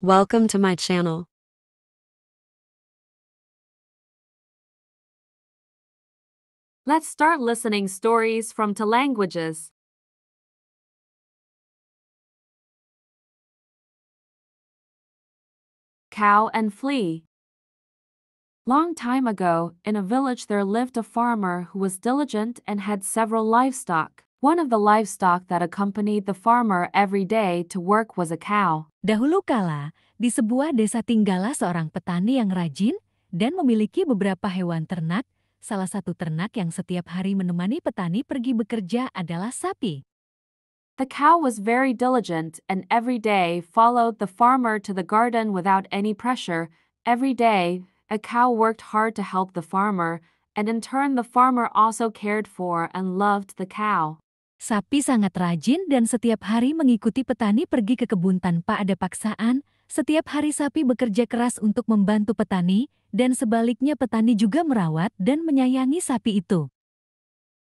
Welcome to my channel. Let's start listening stories from Two Languages. Cow and Flea Long time ago, in a village there lived a farmer who was diligent and had several livestock. One of the livestock that accompanied the farmer every day to work was a cow. Dahulu kala, di sebuah desa tinggallah seorang petani yang rajin dan memiliki beberapa hewan ternak. Salah satu ternak yang setiap hari menemani petani pergi bekerja adalah sapi. The cow was very diligent and every day followed the farmer to the garden without any pressure. Every day, a cow worked hard to help the farmer, and in turn the farmer also cared for and loved the cow. Sapi sangat rajin dan setiap hari mengikuti petani pergi ke kebun tanpa ada paksaan. Setiap hari sapi bekerja keras untuk membantu petani, dan sebaliknya petani juga merawat dan menyayangi sapi itu.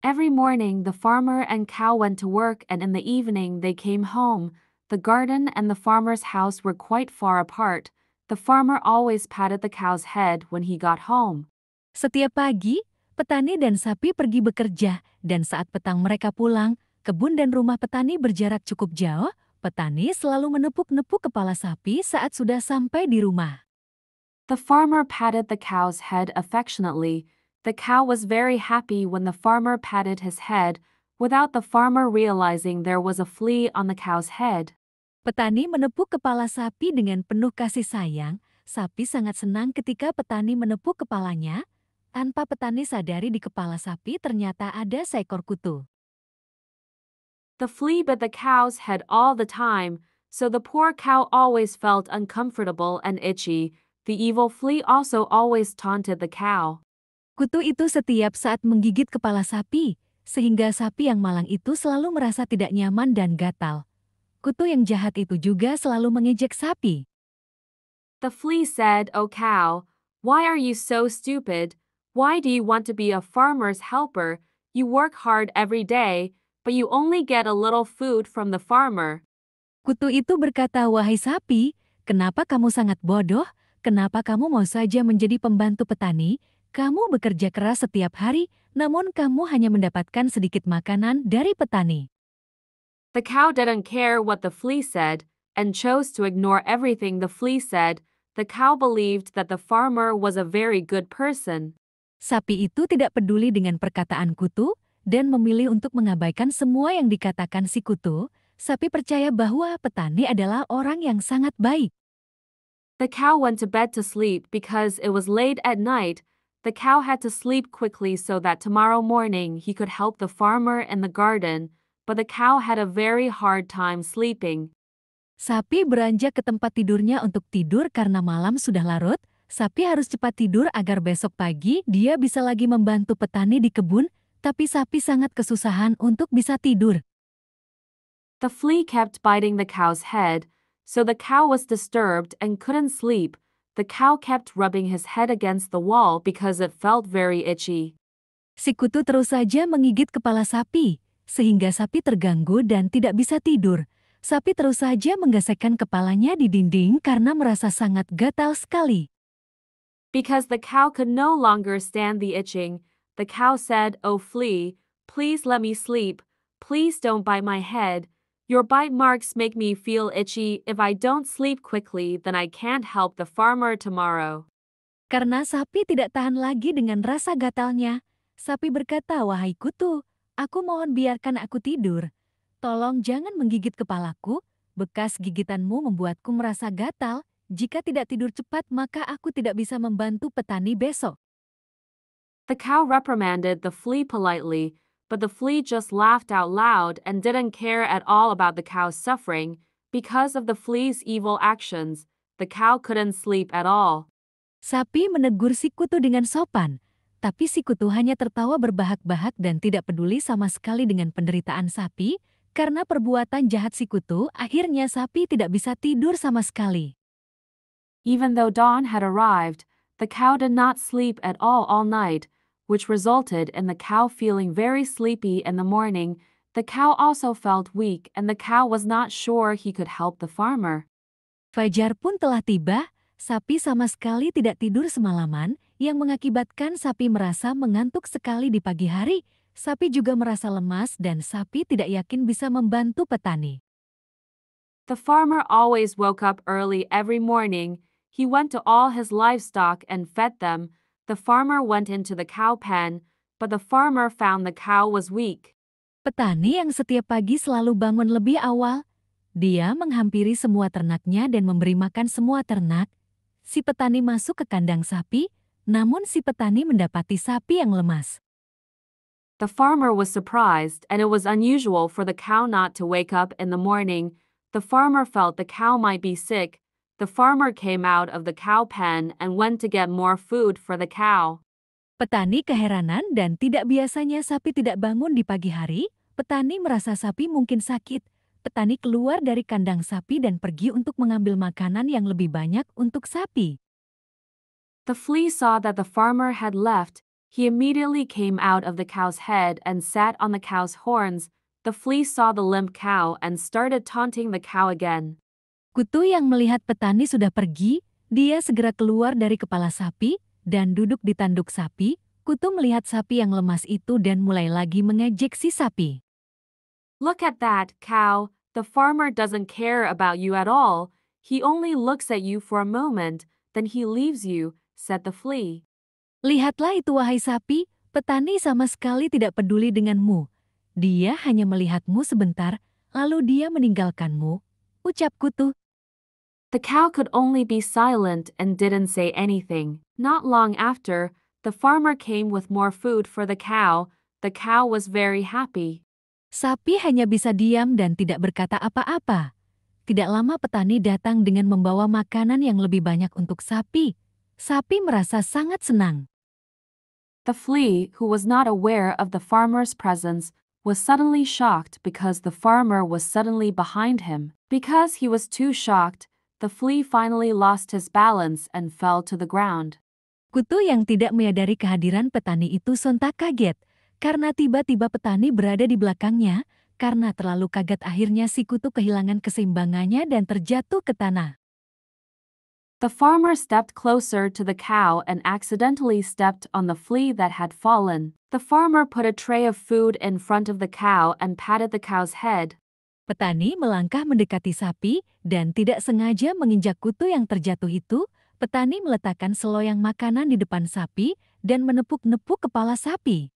Every morning the farmer and cow went to work and in the evening they came home. The garden and the farmer's house were quite far apart. The farmer always patted the cow's head when he got home. Setiap pagi, petani dan sapi pergi bekerja, dan saat petang mereka pulang, kebun dan rumah petani berjarak cukup jauh, petani selalu menepuk-nepuk kepala sapi saat sudah sampai di rumah. The farmer patted the cow's head affectionately. The cow was very happy when the farmer patted his head, without the farmer realizing there was a flea on the cow's head. Petani menepuk kepala sapi dengan penuh kasih sayang. Sapi sangat senang ketika petani menepuk kepalanya. Tanpa petani sadari di kepala sapi ternyata ada seekor kutu. the flea bit the cow's head all the time, so the poor cow always felt uncomfortable and itchy. The evil flea also always taunted the cow. Kutu itu setiap saat menggigit kepala sapi, sehingga sapi yang malang itu selalu merasa tidak nyaman dan gatal. Kutu yang jahat itu juga selalu mengejek sapi. The flea said, "O oh cow, why are you so stupid? Why do you want to be a farmer's helper? You work hard every day, but you only get a little food from the farmer. Kutu itu berkata, wahai sapi, kenapa kamu sangat bodoh? Kenapa kamu mau saja menjadi pembantu petani? Kamu bekerja keras setiap hari, namun kamu hanya mendapatkan sedikit makanan dari petani. The cow didn't care what the flea said and chose to ignore everything the flea said. The cow believed that the farmer was a very good person. Sapi itu tidak peduli dengan perkataan kutu, dan memilih untuk mengabaikan semua yang dikatakan si kutu, sapi percaya bahwa petani adalah orang yang sangat baik. The cow went to bed to sleep because it was late at night. The cow had to sleep quickly so that tomorrow morning he could help the farmer and the garden, but the cow had a very hard time sleeping. Sapi beranjak ke tempat tidurnya untuk tidur karena malam sudah larut. Sapi harus cepat tidur agar besok pagi dia bisa lagi membantu petani di kebun tapi sapi sangat kesusahan untuk bisa tidur. The flea kept biting the cow's head, so the cow was disturbed and couldn't sleep. The cow kept rubbing his head against the wall because it felt very itchy. Si kutu terus saja menggigit kepala sapi, sehingga sapi terganggu dan tidak bisa tidur. Sapi terus saja menggesekkan kepalanya di dinding karena merasa sangat gatal sekali. Because the cow could no longer stand the itching, The cow said, Oh flea, please let me sleep, please don't bite my head. Your bite marks make me feel itchy. If I don't sleep quickly, then I can't help the farmer tomorrow. Karena sapi tidak tahan lagi dengan rasa gatalnya, sapi berkata, "Wahai kutu, aku mohon biarkan aku tidur. Tolong jangan menggigit kepalaku. Bekas gigitanmu membuatku merasa gatal. Jika tidak tidur cepat, maka aku tidak bisa membantu petani besok." The cow reprimanded the flea politely, but the flea just laughed out loud and didn't care at all about the cow's suffering. Because of the flea's evil actions, the cow couldn't sleep at all. Sapi menegur si kutu dengan sopan, tapi si kutu hanya tertawa berbahak-bahak dan tidak peduli sama sekali dengan penderitaan sapi, karena perbuatan jahat si kutu, akhirnya sapi tidak bisa tidur sama sekali. Even though dawn had arrived, the cow did not sleep at all all night, which resulted in the cow feeling very sleepy in the morning. The cow also felt weak and the cow was not sure he could help the farmer. Fajar pun telah tiba, sapi sama sekali tidak tidur semalaman, yang mengakibatkan sapi merasa mengantuk sekali di pagi hari. Sapi juga merasa lemas dan sapi tidak yakin bisa membantu petani. The farmer always woke up early every morning. He went to all his livestock and fed them. The farmer went into the cow pen, but the farmer found the cow was weak. Petani yang setiap pagi selalu bangun lebih awal, dia menghampiri semua ternaknya dan memberi makan semua ternak. Si petani masuk ke kandang sapi, namun si petani mendapati sapi yang lemas. The farmer was surprised and it was unusual for the cow not to wake up in the morning. The farmer felt the cow might be sick, the farmer came out of the cow pen and went to get more food for the cow. Petani keheranan dan tidak biasanya sapi tidak bangun di pagi hari, petani merasa sapi mungkin sakit. Petani keluar dari kandang sapi dan pergi untuk mengambil makanan yang lebih banyak untuk sapi. The flea saw that the farmer had left. He immediately came out of the cow's head and sat on the cow's horns. The flea saw the limp cow and started taunting the cow again. Kutu yang melihat petani sudah pergi, dia segera keluar dari kepala sapi dan duduk di tanduk sapi. Kutu melihat sapi yang lemas itu dan mulai lagi mengejek si sapi. Look at that, cow. The farmer doesn't care about you at all. He only looks at you for a moment, then he leaves you, said the flea. Lihatlah itu wahai sapi, petani sama sekali tidak peduli denganmu. Dia hanya melihatmu sebentar, lalu dia meninggalkanmu, ucap kutu. The cow could only be silent and didn't say anything. Not long after, the farmer came with more food for the cow. The cow was very happy. Sapi hanya bisa diam dan tidak berkata apa-apa. Tidak lama petani datang dengan membawa makanan yang lebih banyak untuk sapi. Sapi merasa sangat senang. The flea, who was not aware of the farmer's presence, was suddenly shocked because the farmer was suddenly behind him. Because he was too shocked, the flea finally lost his balance and fell to the ground. Kutu yang tidak menyadari kehadiran petani itu sontak kaget, karena tiba-tiba petani berada di belakangnya, karena terlalu kaget akhirnya si kutu kehilangan keseimbangannya dan terjatuh ke tanah. The farmer stepped closer to the cow and accidentally stepped on the flea that had fallen. The farmer put a tray of food in front of the cow and patted the cow's head. Petani melangkah mendekati sapi dan tidak sengaja menginjak kutu yang terjatuh itu. Petani meletakkan seloyang makanan di depan sapi dan menepuk-nepuk kepala sapi.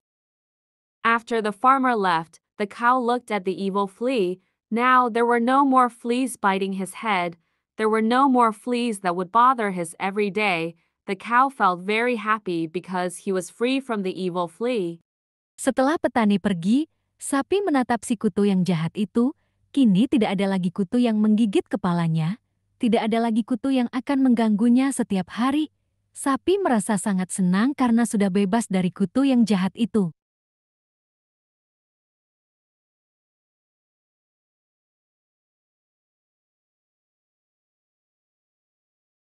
After the farmer left, the cow looked at the evil flea. Now there were no more fleas biting his head. There were no more fleas that would bother his every day. The cow felt very happy because he was free from the evil flea. Setelah petani pergi, sapi menatap si kutu yang jahat itu Kini tidak ada lagi kutu yang menggigit kepalanya, tidak ada lagi kutu yang akan mengganggunya setiap hari. Sapi merasa sangat senang karena sudah bebas dari kutu yang jahat itu.